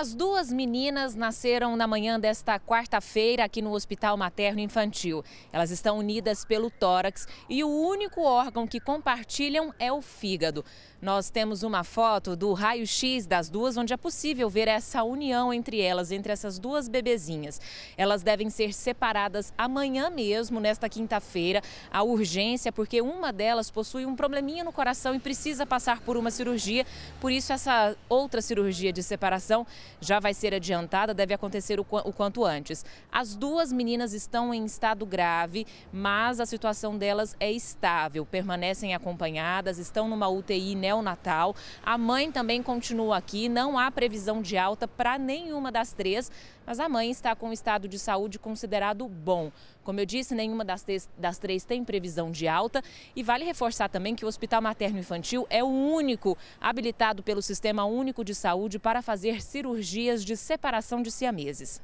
As duas meninas nasceram na manhã desta quarta-feira aqui no Hospital Materno Infantil. Elas estão unidas pelo tórax e o único órgão que compartilham é o fígado. Nós temos uma foto do raio-x das duas, onde é possível ver essa união entre elas, entre essas duas bebezinhas. Elas devem ser separadas amanhã mesmo, nesta quinta-feira, a urgência, porque uma delas possui um probleminha no coração e precisa passar por uma cirurgia. Por isso, essa outra cirurgia de separação já vai ser adiantada, deve acontecer o, o quanto antes. As duas meninas estão em estado grave, mas a situação delas é estável, permanecem acompanhadas, estão numa UTI neonatal. A mãe também continua aqui, não há previsão de alta para nenhuma das três, mas a mãe está com um estado de saúde considerado bom. Como eu disse, nenhuma das três, das três tem previsão de alta. E vale reforçar também que o Hospital Materno Infantil é o único habilitado pelo Sistema Único de Saúde para fazer cirurgia cirurgias de separação de siameses.